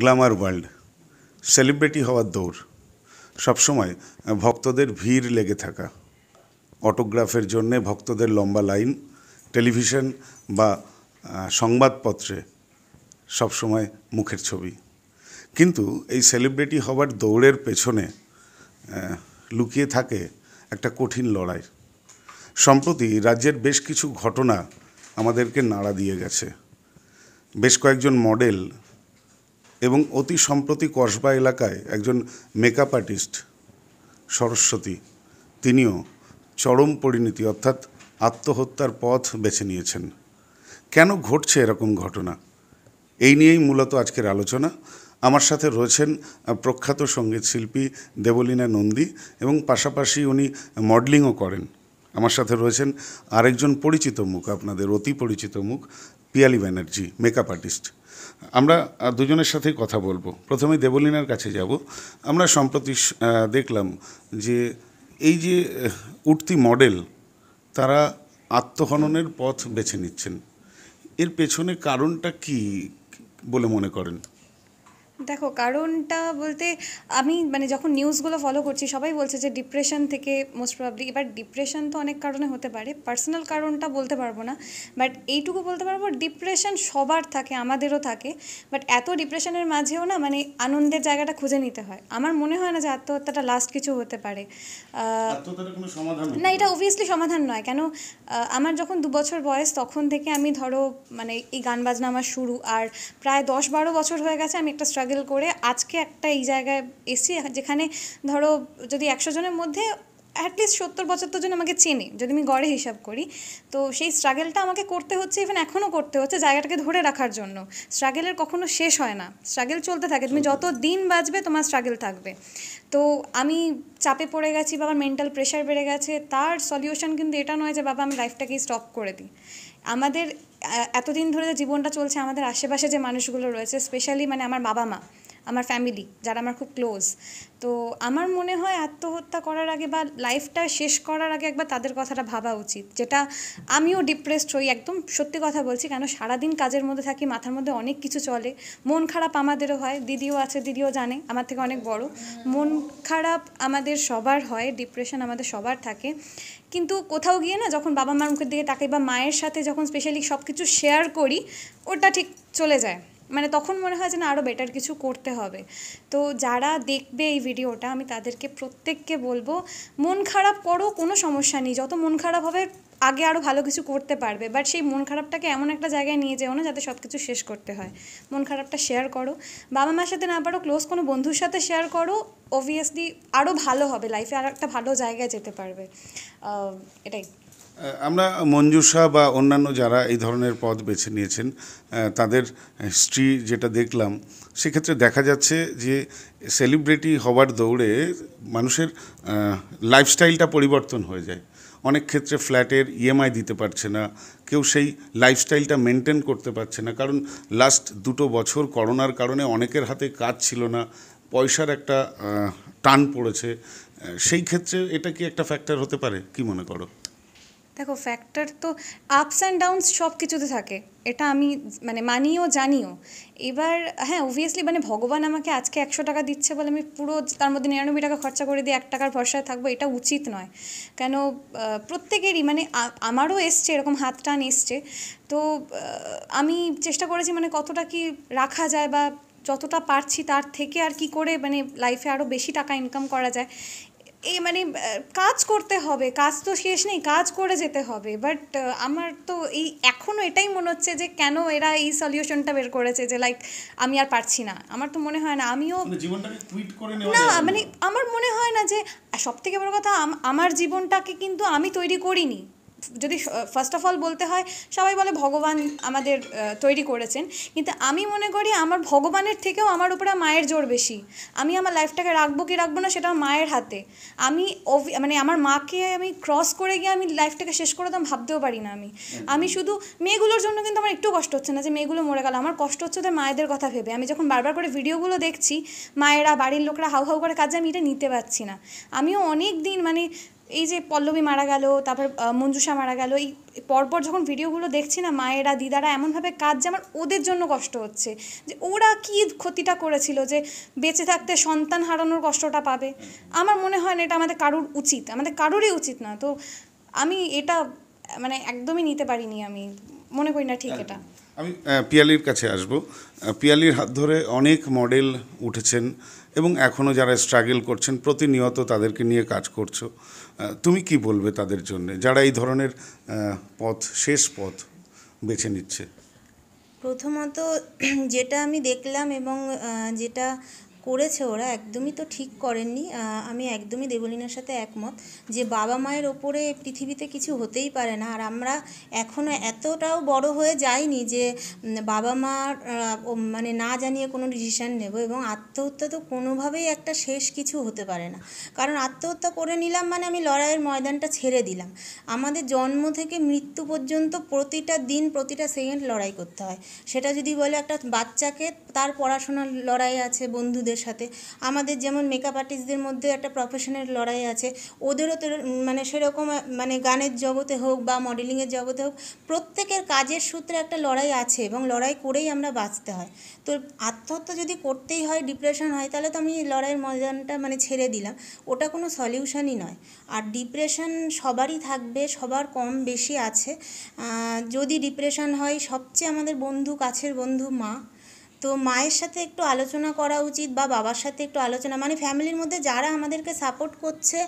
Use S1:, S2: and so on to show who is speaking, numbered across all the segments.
S1: Glamour world celebrity হওয়ার দৌড় সবসময় ভক্তদের ভিড় লেগে থাকা অটোগ্রাফের জন্যে ভক্তদের লম্বা লাইন টেলিভিশন বা সংবাদপত্রে সবসময় মুখের ছবি কিন্তু এই সেলিব্রিটি হওয়ার দৌড়ের পেছনে লুকিয়ে থাকে একটা কঠিন লড়াই সম্প্রতি রাজ্যের বেশ কিছু ঘটনা আমাদেরকে নাড়া দিয়ে গেছে বেশ কয়েকজন মডেল এবং অতি সম্প্রতি কসবা এলাকায় একজন মেকআপ আর্টিস্ট সরস্বতী তিনিও চরম পরিণতি অর্থাৎ আত্মহত্যার পথ বেছে নিয়েছেন কেন ঘটছে এরকম ঘটনা এই নিয়েই মূলত আজকের আলোচনা আমার সাথে রয়েছেন প্রখ্যাত সঙ্গীত শিল্পী দেবলীনা নন্দী এবং পাশাপাশি উনি মডেলিংও করেন আমার সাথে রয়েছেন আরেকজন পরিচিত মুখ আপনাদের অতি পরিচিত মুখ পিয়ালি ব্যানার্জি মেকআপ আর্টিস্ট আমরা দুজনের সাথেই কথা বলবো প্রথমে দেবলিনার কাছে যাব আমরা সম্প্রতি দেখলাম যে এই যে উঠতি মডেল তারা আত্মহননের পথ বেছে নিচ্ছেন এর পেছনে কারণটা কি বলে মনে করেন
S2: দেখো কারণটা বলতে আমি মানে যখন নিউজগুলো ফলো করছি সবাই বলছে যে ডিপ্রেশন থেকে মোস্ট প্রবলি এবার ডিপ্রেশন তো অনেক কারণে হতে পারে পার্সোনাল কারণটা বলতে পারবো না বাট এইটুকু বলতে পারবো ডিপ্রেশন সবার থাকে আমাদেরও থাকে বাট এত ডিপ্রেশনের মাঝেও না মানে আনন্দের জায়গাটা খুঁজে নিতে হয় আমার মনে হয় না যে আত্মহত্যাটা লাস্ট কিছু হতে পারে না এটা অবভিয়াসলি সমাধান নয় কেন আমার যখন দু বছর বয়স তখন থেকে আমি ধরো মানে এই গান বাজনা আমার শুরু আর প্রায় দশ বারো বছর হয়ে গেছে আমি একটা স্ট্রাগল ট্রাভেল করে আজকে একটা এই জায়গায় এসে যেখানে ধরো যদি একশো জনের মধ্যে অ্যাটলিস্ট সত্তর পঁচাত্তর জন আমাকে চেনে যদি আমি গড়ে হিসাব করি তো সেই স্ট্রাগেলটা আমাকে করতে হচ্ছে ইভেন এখনও করতে হচ্ছে জায়গাটাকে ধরে রাখার জন্য স্ট্রাগেলের কখনো শেষ হয় না স্ট্রাগেল চলতে থাকে তুমি যত দিন বাঁচবে তোমার স্ট্রাগেল থাকবে তো আমি চাপে পড়ে গেছি বাবার মেন্টাল প্রেশার বেড়ে গেছে তার সলিউশন কিন্তু এটা নয় যে বাবা আমি লাইফটাকেই স্টপ করে দিই আমাদের এতদিন ধরে জীবনটা চলছে আমাদের আশেপাশে যে মানুষগুলো রয়েছে স্পেশালি মানে আমার বাবা মা আমার ফ্যামিলি যারা আমার খুব ক্লোজ তো আমার মনে হয় আত্মহত্যা করার আগে বা লাইফটা শেষ করার আগে একবার তাদের কথাটা ভাবা উচিত যেটা আমিও ডিপ্রেসড হই একদম সত্যি কথা বলছি কেন সারাদিন কাজের মধ্যে থাকি মাথার মধ্যে অনেক কিছু চলে মন খারাপ আমাদেরও হয় দিদিও আছে দিদিও জানে আমার থেকে অনেক বড় মন খারাপ আমাদের সবার হয় ডিপ্রেশন আমাদের সবার থাকে কিন্তু কোথাও গিয়ে না যখন বাবা মার মুখের দিকে তাকাই বা মায়ের সাথে যখন স্পেশালি সব কিছু শেয়ার করি ওটা ঠিক চলে যায় মানে তখন মনে হয় যে না আরও বেটার কিছু করতে হবে তো যারা দেখবে এই ভিডিওটা আমি তাদেরকে প্রত্যেককে বলবো মন খারাপ করো কোনো সমস্যা নেই যত মন খারাপ হবে আগে আরও ভালো কিছু করতে পারবে বাট সেই মন খারাপটাকে এমন একটা জায়গায় নিয়ে যেও না যাতে সব কিছু শেষ করতে হয় মন খারাপটা শেয়ার করো বাবা মার সাথে না পারো ক্লোজ কোনো বন্ধুর সাথে শেয়ার করো অবভিয়াসলি আরও ভালো হবে লাইফে আর একটা ভালো জায়গায় যেতে পারবে এটাই
S1: আমরা মঞ্জুষা বা অন্যান্য যারা এই ধরনের পদ বেছে নিয়েছেন তাদের হিস্ট্রি যেটা দেখলাম সেক্ষেত্রে দেখা যাচ্ছে যে সেলিব্রিটি হওয়ার দৌড়ে মানুষের লাইফস্টাইলটা পরিবর্তন হয়ে যায় অনেক ক্ষেত্রে ফ্ল্যাটের ইএমআই e দিতে পারছে না কেউ সেই লাইফস্টাইলটা মেনটেন করতে পারছে না কারণ লাস্ট দুটো বছর করোনার কারণে অনেকের হাতে কাজ ছিল না পয়সার একটা টান পড়েছে সেই ক্ষেত্রে এটা কি একটা ফ্যাক্টর হতে পারে কি মনে করো
S2: দেখো ফ্যাক্টর তো আপস অ্যান্ড ডাউনস সব কিছুতে থাকে এটা আমি মানে মানিও জানিও এবার হ্যাঁ অবভিয়াসলি মানে ভগবান আমাকে আজকে একশো টাকা দিচ্ছে বলে আমি পুরো তার মধ্যে নিরানব্বই টাকা খরচা করে দিয়ে এক টাকার ভরসায় থাকবো এটা উচিত নয় কেন প্রত্যেকেরই মানে আমারও এসছে এরকম হাত টান এসছে তো আমি চেষ্টা করেছি মানে কতটা কি রাখা যায় বা যতটা পারছি তার থেকে আর কি করে মানে লাইফে আরও বেশি টাকা ইনকাম করা যায় এই মানে কাজ করতে হবে কাজ তো শেষ নেই কাজ করে যেতে হবে বাট আমার তো এই এখনও এটাই মনে হচ্ছে যে কেন এরা এই সলিউশনটা বের করেছে যে লাইক আমি আর পারছি না আমার তো মনে হয় না আমিও
S1: মানে না মানে
S2: আমার মনে হয় না যে সব থেকে বড় কথা আমার জীবনটাকে কিন্তু আমি তৈরি করিনি যদি ফার্স্ট অফ অল বলতে হয় সবাই বলে ভগবান আমাদের তৈরি করেছেন কিন্তু আমি মনে করি আমার ভগবানের থেকেও আমার উপরে মায়ের জোর বেশি আমি আমার লাইফটাকে রাখবো কি রাখবো না সেটা মায়ের হাতে আমি মানে আমার মাকে আমি ক্রস করে গিয়ে আমি লাইফটাকে শেষ করে দাম ভাবতেও পারি না আমি আমি শুধু মেয়েগুলোর জন্য কিন্তু আমার একটু কষ্ট হচ্ছে না যে মেয়েগুলো মরে গেল আমার কষ্ট হচ্ছে ওদের মায়েদের কথা ভেবে আমি যখন বারবার করে ভিডিওগুলো দেখছি মায়েরা বাড়ির লোকরা হাউ হাউ করে কাজে আমি এটা নিতে পারছি না আমিও অনেক দিন মানে এই যে পল্লবী মারা গেল তারপর মঞ্জুষা মারা গেল এই পরপর যখন ভিডিওগুলো দেখছি না মায়েরা দিদারা এমনভাবে কাজ যে আমার ওদের জন্য কষ্ট হচ্ছে যে ওরা কি ক্ষতিটা করেছিল যে বেঁচে থাকতে সন্তান হারানোর কষ্টটা পাবে আমার মনে হয় না এটা আমাদের কারুর উচিত আমাদের কারুরই উচিত না তো আমি এটা মানে একদমই নিতে পারিনি আমি মনে করি না ঠিক এটা
S1: আমি পিয়ালির কাছে আসব পিয়ালির হাত ধরে অনেক মডেল উঠেছেন এবং এখনও যারা স্ট্রাগল করছেন প্রতিনিয়ত তাদেরকে নিয়ে কাজ করছো তুমি কি বলবে তাদের জন্য যারা এই ধরনের পথ শেষ পথ বেছে নিচ্ছে
S3: প্রথমত যেটা আমি দেখলাম এবং যেটা করেছে ওরা একদমই তো ঠিক করেননি আমি একদমই দেবলীনার সাথে একমত যে বাবা মায়ের ওপরে পৃথিবীতে কিছু হতেই পারে না আর আমরা এখনও এতটাও বড় হয়ে যাইনি যে বাবা মার মানে না জানিয়ে কোনো ডিসিশান নেব এবং আত্মহত্যা তো কোনোভাবেই একটা শেষ কিছু হতে পারে না কারণ আত্মহত্যা করে নিলাম মানে আমি লড়াইয়ের ময়দানটা ছেড়ে দিলাম আমাদের জন্ম থেকে মৃত্যু পর্যন্ত প্রতিটা দিন প্রতিটা সেকেন্ড লড়াই করতে হয় সেটা যদি বলে একটা বাচ্চাকে তার পড়াশোনার লড়াই আছে বন্ধুদের বন্ধুদের সাথে আমাদের যেমন মেকআপ আর্টিস্টদের মধ্যে একটা প্রফেশনের লড়াই আছে ওদেরও তো মানে সেরকম মানে গানের জগতে হোক বা মডেলিংয়ের জগতে হোক প্রত্যেকের কাজের সূত্রে একটা লড়াই আছে এবং লড়াই করেই আমরা বাঁচতে হয় তো আত্মহত্যা যদি করতেই হয় ডিপ্রেশন হয় তাহলে তো আমি লড়াইয়ের ময়দানটা মানে ছেড়ে দিলাম ওটা কোনো সলিউশনই নয় আর ডিপ্রেশন সবারই থাকবে সবার কম বেশি আছে যদি ডিপ্রেশন হয় সবচেয়ে আমাদের বন্ধু কাছের বন্ধু মা তো মায়ের সাথে একটু আলোচনা করা উচিত বা বাবার সাথে একটু আলোচনা মানে ফ্যামিলির মধ্যে যারা আমাদেরকে সাপোর্ট করছে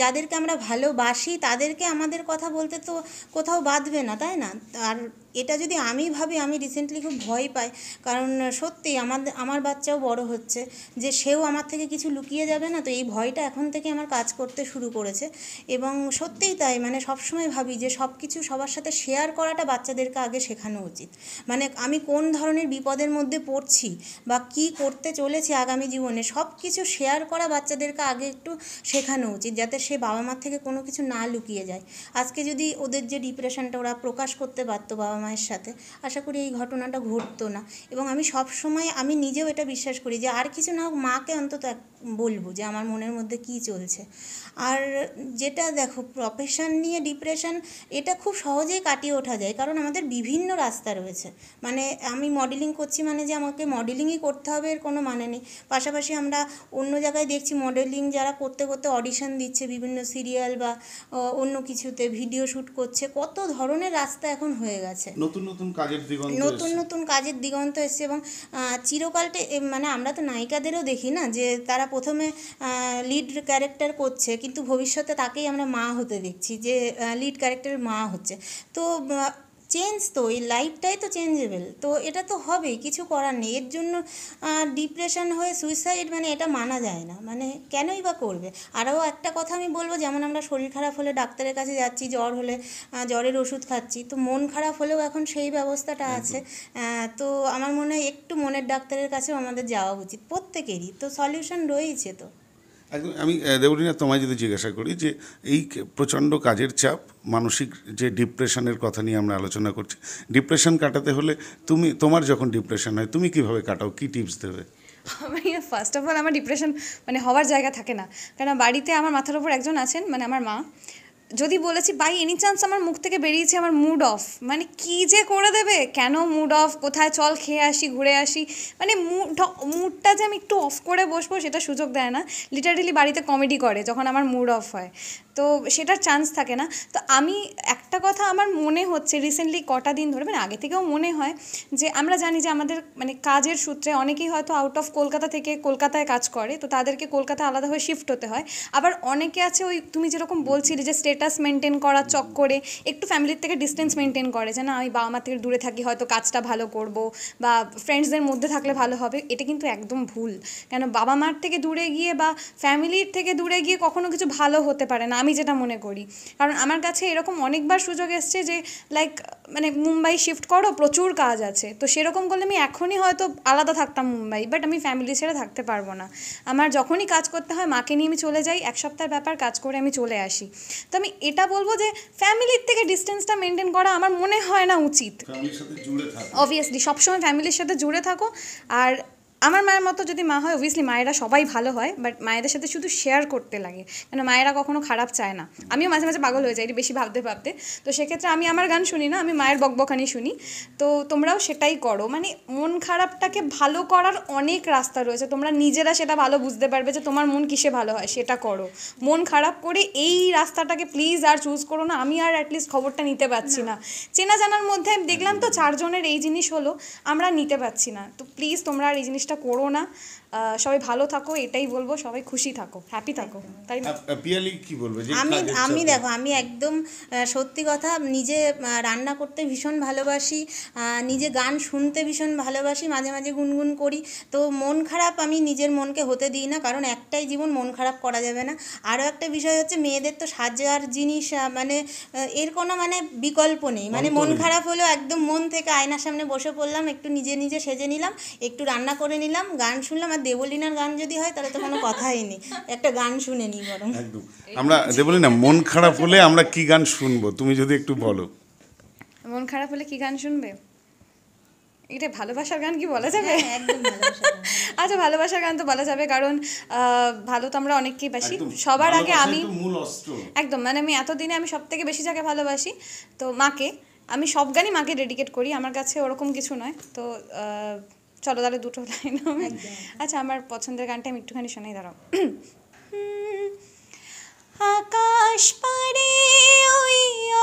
S3: যাদেরকে আমরা ভালোবাসি তাদেরকে আমাদের কথা বলতে তো কোথাও বাধবে না তাই না আর এটা যদি আমি ভাবি আমি রিসেন্টলি খুব ভয় পাই কারণ সত্যি আমাদের আমার বাচ্চাও বড় হচ্ছে যে সেও আমার থেকে কিছু লুকিয়ে যাবে না তো এই ভয়টা এখন থেকে আমার কাজ করতে শুরু করেছে এবং সত্যিই তাই মানে সবসময় ভাবি যে সব কিছু সবার সাথে শেয়ার করাটা বাচ্চাদেরকে আগে শেখানো উচিত মানে আমি কোন ধরনের বিপদের মধ্যে পড়ছি বা কি করতে চলেছি আগামী জীবনে সব কিছু শেয়ার করা বাচ্চাদেরকে আগে একটু শেখানো উচিত যাতে সে বাবা মার থেকে কোনো কিছু না লুকিয়ে যায় আজকে যদি ওদের যে ডিপ্রেশনটা ওরা প্রকাশ করতে পারতো বাবা মায়ের সাথে আশা করি এই ঘটনাটা ঘটতো না এবং আমি সব সময় আমি নিজেও এটা বিশ্বাস করি যে আর কিছু না হোক মাকে অন্তত বলবো যে আমার মনের মধ্যে কি চলছে আর যেটা দেখো প্রফেশন নিয়ে ডিপ্রেশন এটা খুব সহজেই কাটিয়ে ওঠা যায় কারণ আমাদের বিভিন্ন রাস্তা রয়েছে মানে আমি মডেলিং করছি মানে যে আমাকে মডেলিংই করতে হবে এর কোনো মানে নেই পাশাপাশি আমরা অন্য জায়গায় দেখছি মডেলিং যারা করতে করতে অডিশন দিচ্ছে বিভিন্ন সিরিয়াল বা অন্য কিছুতে ভিডিও শ্যুট করছে কত ধরনের রাস্তা এখন হয়ে গেছে নতুন
S1: নতুন কাজের দিগন্ত নতুন
S3: নতুন কাজের দিগন্ত এসছে এবং চিরকালটে মানে আমরা তো নায়িকাদেরও দেখি না যে তারা প্রথমে লিড ক্যারেক্টার করছে কিন্তু ভবিষ্যতে তাকেই আমরা মা হতে দেখছি যে লিড ক্যারেক্টার মা হচ্ছে তো চেঞ্জ তো এই লাইফটাই তো চেঞ্জেবল তো এটা তো হবেই কিছু করার নেই এর জন্য ডিপ্রেশন হয়ে সুইসাইড মানে এটা মানা যায় না মানে কেনই বা করবে আরও একটা কথা আমি বলবো যেমন আমরা শরীর খারাপ হলে ডাক্তারের কাছে যাচ্ছি জ্বর হলে জ্বরের ওষুধ খাচ্ছি তো মন খারাপ হলেও এখন সেই ব্যবস্থাটা আছে তো আমার মনে হয় একটু মনের ডাক্তারের কাছেও আমাদের যাওয়া উচিত প্রত্যেকেরই তো সলিউশন রয়েছে তো
S1: একদম আমি দেবরিনা তোমায় যদি জিজ্ঞাসা করি যে এই প্রচণ্ড কাজের চাপ মানসিক যে ডিপ্রেশনের কথা নিয়ে আমরা আলোচনা করছি ডিপ্রেশন কাটাতে হলে তুমি তোমার যখন ডিপ্রেশন হয় তুমি কিভাবে কাটাও কি টিপস দেবে
S2: আমি ফার্স্ট অফ অল আমার ডিপ্রেশন মানে হওয়ার জায়গা থাকে না কারণ বাড়িতে আমার মাথার উপর একজন আছেন মানে আমার মা যদি বলেছি বাই এনি চান্স আমার মুখ থেকে বেরিয়েছে আমার মুড অফ মানে কি যে করে দেবে কেন মুড অফ কোথায় চল খেয়ে আসি ঘুরে আসি মানে মুড মুডটা যে আমি একটু অফ করে বসবো সেটা সুযোগ দেয় না লিটারেলি বাড়িতে কমেডি করে যখন আমার মুড অফ হয় তো সেটার চান্স থাকে না তো আমি একটা কথা আমার মনে হচ্ছে রিসেন্টলি কটা দিন ধরে মানে আগে থেকেও মনে হয় যে আমরা জানি যে আমাদের মানে কাজের সূত্রে অনেকেই হয়তো আউট অফ কলকাতা থেকে কলকাতায় কাজ করে তো তাদেরকে কলকাতা আলাদা হয়ে শিফট হতে হয় আবার অনেকে আছে ওই তুমি যেরকম বলছিলে যে স্টেটাস মেনটেন করা চক করে একটু ফ্যামিলির থেকে ডিস্টেন্স মেনটেন করে যে না আমি বাবা মা থেকে দূরে থাকি হয়তো কাজটা ভালো করব বা ফ্রেন্ডসদের মধ্যে থাকলে ভালো হবে এটা কিন্তু একদম ভুল কেন বাবা মার থেকে দূরে গিয়ে বা ফ্যামিলির থেকে দূরে গিয়ে কখনো কিছু ভালো হতে পারে না আমি যেটা মনে করি কারণ আমার কাছে এরকম অনেকবার সুযোগ এসছে যে লাইক মানে মুম্বাই শিফট করো প্রচুর কাজ আছে তো সেরকম করলে আমি এখনই হয়তো আলাদা থাকতাম মুম্বাই বাট আমি ফ্যামিলি ছেড়ে থাকতে পারবো না আমার যখনই কাজ করতে হয় মাকে নিয়ে আমি চলে যাই এক সপ্তাহের ব্যাপার কাজ করে আমি চলে আসি তো আমি এটা বলবো যে ফ্যামিলির থেকে ডিস্টেন্সটা মেনটেন করা আমার মনে হয় না উচিত অবভিয়াসলি সবসময় ফ্যামিলির সাথে জুড়ে থাকো আর আমার মায়ের মতো যদি মা হয় অবভিয়াসলি মায়েরা সবাই ভালো হয় বাট মায়েদের সাথে শুধু শেয়ার করতে লাগে কেন মায়েরা কখনো খারাপ চায় না আমিও মাঝে মাঝে পাগল হয়ে যাই এটি বেশি ভাবতে ভাবতে তো সেক্ষেত্রে আমি আমার গান শুনি না আমি মায়ের বকবকানি শুনি তো তোমরাও সেটাই করো মানে মন খারাপটাকে ভালো করার অনেক রাস্তা রয়েছে তোমরা নিজেরা সেটা ভালো বুঝতে পারবে যে তোমার মন কিসে ভালো হয় সেটা করো মন খারাপ করে এই রাস্তাটাকে প্লিজ আর চুজ করো না আমি আর অ্যাটলিস্ট খবরটা নিতে পারছি না চেনা জানার মধ্যে দেখলাম তো চারজনের এই জিনিস হলো আমরা নিতে পারছি না তো প্লিজ তোমরা আর এই জিনিসটা চেষ্টা করো না সবাই ভালো থাকো এটাই বলবো সবাই খুশি থাকো হ্যাপি থাকো তাই না
S1: পিয়ালি কি বলবে আমি আমি দেখো
S2: আমি একদম সত্যি কথা নিজে রান্না
S3: করতে ভীষণ ভালোবাসি নিজে গান শুনতে ভীষণ ভালোবাসি মাঝে মাঝে গুনগুন করি তো মন খারাপ আমি নিজের মনকে হতে দিই না কারণ একটাই জীবন মন খারাপ করা যাবে না আরও একটা বিষয় হচ্ছে মেয়েদের তো সাজার জিনিস মানে এর কোনো মানে বিকল্প নেই মানে মন খারাপ হলেও একদম মন থেকে আয়নার সামনে বসে পড়লাম একটু নিজে নিজে সেজে নিলাম একটু রান্না করে নিলাম গান শুনলাম আর দেবলীনার গান যদি হয় তাহলে তো কোনো কথাই নেই একটা গান শুনে নিই বরং
S1: একদম আমরা দেবলীনা মন খারাপ হলে আমরা কি গান শুনবো তুমি যদি একটু বলো
S2: মন খারাপ হলে কি গান শুনবে এটা ভালোবাসার গান কি বলা যাবে হ্যাঁ, আচ্ছা ভালোবাসার গান তো বলা যাবে কারণ ভালো তো আমরা অনেককেই বাসি সবার আগে আমি একদম মানে আমি এতদিনে আমি সব থেকে বেশি যাকে ভালোবাসি তো মাকে আমি সব গানই মাকে ডেডিকেট করি আমার কাছে ওরকম কিছু নয় তো চলো তাহলে দুটো লাইন হবে আচ্ছা আমার পছন্দের গানটা আমি একটুখানি শোনাই ধরো আকাশ পারে ওই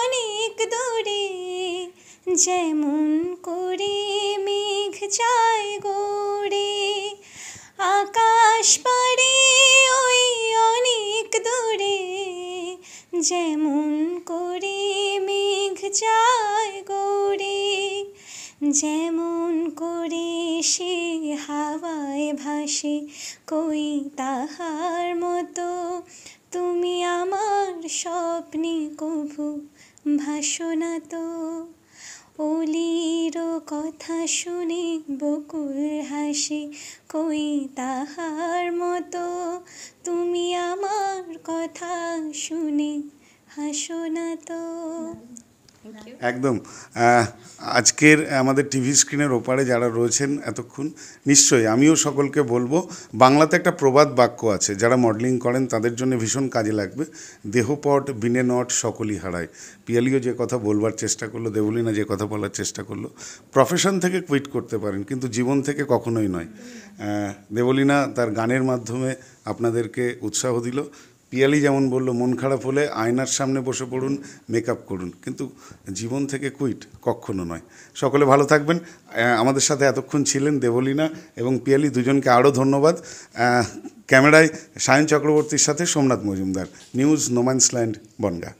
S2: অনেক দূরে যেমন করে মেঘ চায় গোরে আকাশ পারে ওই অনেক দূরে যেমন করে মেঘ চায় গোরে যেমন করি সে হাওয়ায় ভাসে কই তাহার মতো তুমি আমার স্বপ্নে কভু ভাসনা তো অলির কথা শুনে বকুল হাসে কই তাহার মতো তুমি আমার কথা শুনে হাসো না তো
S1: একদম আজকের আমাদের টিভি স্ক্রিনের ওপারে যারা রয়েছেন এতক্ষণ নিশ্চয়ই আমিও সকলকে বলবো বাংলাতে একটা প্রবাদ বাক্য আছে যারা মডেলিং করেন তাদের জন্য ভীষণ কাজে লাগবে দেহপট বিনে নট সকলই হারায় পিয়ালিও যে কথা বলবার চেষ্টা করলো দেবলিনা যে কথা বলার চেষ্টা করলো প্রফেশন থেকে কুইট করতে পারেন কিন্তু জীবন থেকে কখনোই নয় দেবলিনা তার গানের মাধ্যমে আপনাদেরকে উৎসাহ দিল পিয়ালি যেমন বলল মন খারাপ হলে আয়নার সামনে বসে পড়ুন মেকআপ করুন কিন্তু জীবন থেকে কুইট কখনো নয় সকলে ভালো থাকবেন আমাদের সাথে এতক্ষণ ছিলেন দেবলীনা এবং পিয়ালি দুজনকে আরও ধন্যবাদ ক্যামেরায় সায়ন চক্রবর্তীর সাথে সোমনাথ মজুমদার নিউজ নোম্যান্সল্যান্ড বনগা